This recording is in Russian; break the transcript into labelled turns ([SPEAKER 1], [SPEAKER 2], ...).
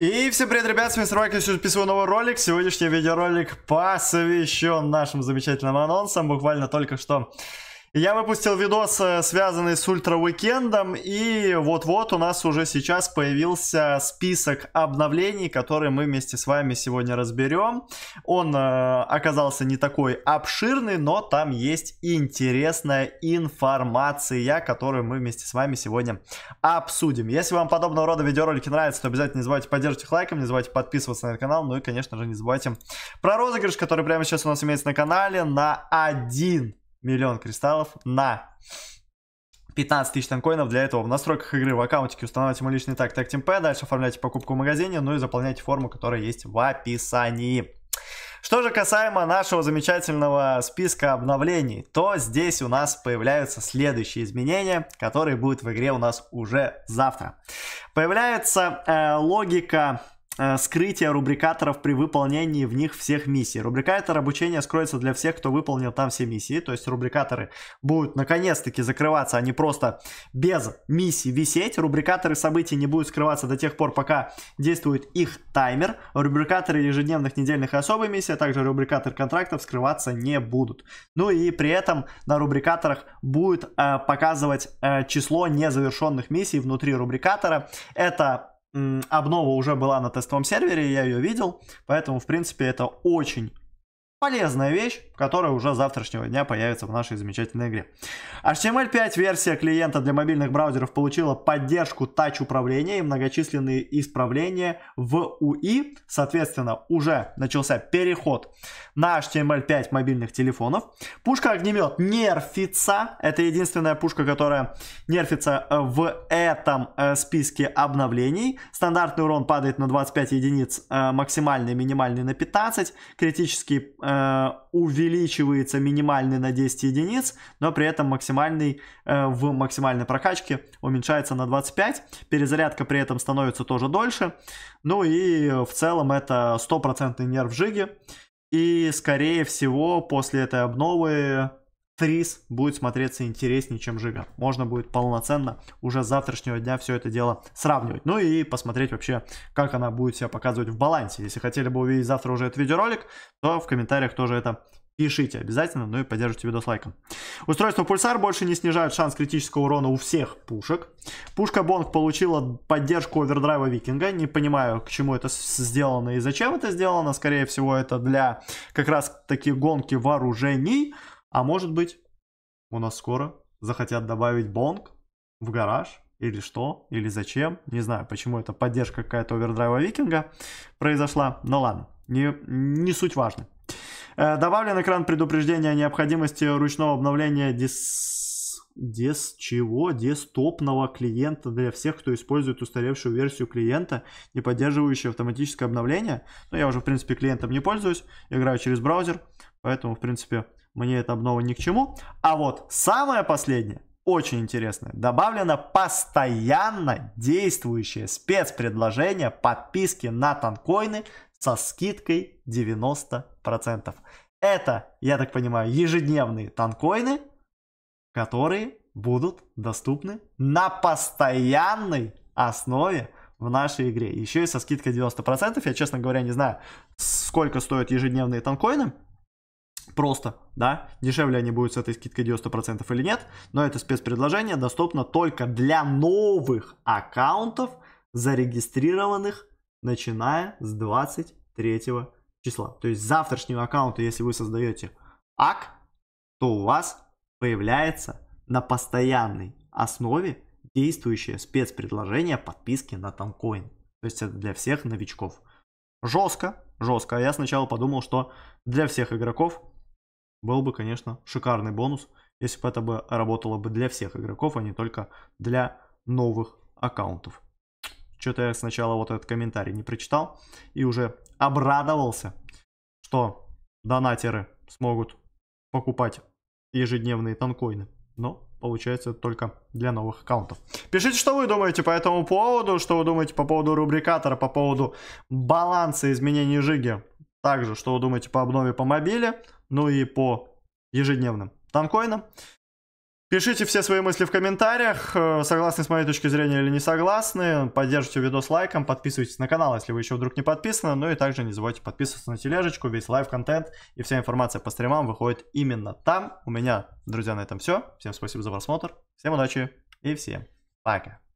[SPEAKER 1] И всем привет, ребят, с вами Сройка, записываю новый ролик. Сегодняшний видеоролик посвящен нашим замечательным анонсам, буквально только что я выпустил видос, э, связанный с Ультра Уикендом, и вот-вот у нас уже сейчас появился список обновлений, которые мы вместе с вами сегодня разберем. Он э, оказался не такой обширный, но там есть интересная информация, которую мы вместе с вами сегодня обсудим. Если вам подобного рода видеоролики нравятся, то обязательно не забывайте поддерживать их лайком, не забывайте подписываться на этот канал, ну и, конечно же, не забывайте про розыгрыш, который прямо сейчас у нас имеется на канале, на один миллион кристаллов на 15 тысяч танкоинов для этого. В настройках игры в аккаунтике устанавливайте мой личный так так темпе, дальше оформляйте покупку в магазине, ну и заполняйте форму, которая есть в описании. Что же касаемо нашего замечательного списка обновлений, то здесь у нас появляются следующие изменения, которые будут в игре у нас уже завтра. Появляется э, логика Э, скрытие рубрикаторов при выполнении в них всех миссий. Рубрикатор обучения скроется для всех, кто выполнил там все миссии, то есть рубрикаторы будут наконец-таки закрываться, а не просто без миссий висеть. Рубрикаторы событий не будут скрываться до тех пор, пока действует их таймер. Рубрикаторы ежедневных, недельных и особой миссий, а также рубрикатор контрактов скрываться не будут. Ну и при этом на рубрикаторах будет э, показывать э, число незавершенных миссий внутри рубрикатора. Это обнова уже была на тестовом сервере, я ее видел, поэтому, в принципе, это очень Полезная вещь, которая уже с завтрашнего дня появится в нашей замечательной игре. HTML5 версия клиента для мобильных браузеров получила поддержку тач-управления и многочисленные исправления в UI. Соответственно, уже начался переход на HTML5 мобильных телефонов. Пушка-огнемет нерфится. Это единственная пушка, которая нерфится э, в этом э, списке обновлений. Стандартный урон падает на 25 единиц, э, максимальный, и минимальный на 15. Критический Э, увеличивается минимальный на 10 единиц, но при этом максимальный э, в максимальной прокачке уменьшается на 25. Перезарядка при этом становится тоже дольше. Ну и в целом это стопроцентный нерв жиги. И скорее всего после этой обновы Трис будет смотреться интереснее, чем Жига. Можно будет полноценно уже с завтрашнего дня все это дело сравнивать. Ну и посмотреть вообще, как она будет себя показывать в балансе. Если хотели бы увидеть завтра уже этот видеоролик, то в комментариях тоже это пишите обязательно, ну и поддержите видео с лайком. Устройство Pulsar больше не снижает шанс критического урона у всех пушек. Пушка Бонг получила поддержку овердрайва Викинга. Не понимаю, к чему это сделано и зачем это сделано. Скорее всего, это для как раз таки гонки вооружений. А может быть, у нас скоро захотят добавить бонг в гараж, или что, или зачем. Не знаю, почему это поддержка какая-то овердрайва Викинга произошла. Но ладно, не, не суть важна. Э, добавлен экран предупреждения о необходимости ручного обновления дес чего? Десктопного клиента для всех, кто использует устаревшую версию клиента, не поддерживающую автоматическое обновление. Но ну, я уже, в принципе, клиентом не пользуюсь, играю через браузер, поэтому, в принципе, мне это обнова ни к чему. А вот самое последнее, очень интересное, добавлено постоянно действующее спецпредложение подписки на танкоины со скидкой 90%. Это, я так понимаю, ежедневные танкоины, которые будут доступны на постоянной основе в нашей игре. Еще и со скидкой 90%. Я, честно говоря, не знаю, сколько стоят ежедневные танкоины. Просто, да, дешевле они будут с этой скидкой 90% или нет, но это спецпредложение доступно только для новых аккаунтов, зарегистрированных, начиная с 23 числа. То есть с завтрашнего аккаунта, если вы создаете АК, то у вас появляется на постоянной основе действующее спецпредложение подписки на Тамкоин. То есть это для всех новичков. Жестко, жестко. А я сначала подумал, что для всех игроков был бы, конечно, шикарный бонус, если бы это бы работало бы для всех игроков, а не только для новых аккаунтов. Что-то я сначала вот этот комментарий не прочитал и уже обрадовался, что донатеры смогут покупать ежедневные танкоины. Но получается только для новых аккаунтов. Пишите, что вы думаете по этому поводу, что вы думаете по поводу рубрикатора, по поводу баланса изменений жиги. Также, что вы думаете по обнове по мобиле ну и по ежедневным танкоинам. Пишите все свои мысли в комментариях, э, согласны с моей точки зрения или не согласны, поддержите видос лайком, подписывайтесь на канал, если вы еще вдруг не подписаны, ну и также не забывайте подписываться на тележечку, весь лайв-контент и вся информация по стримам выходит именно там. У меня, друзья, на этом все. Всем спасибо за просмотр, всем удачи и всем пока.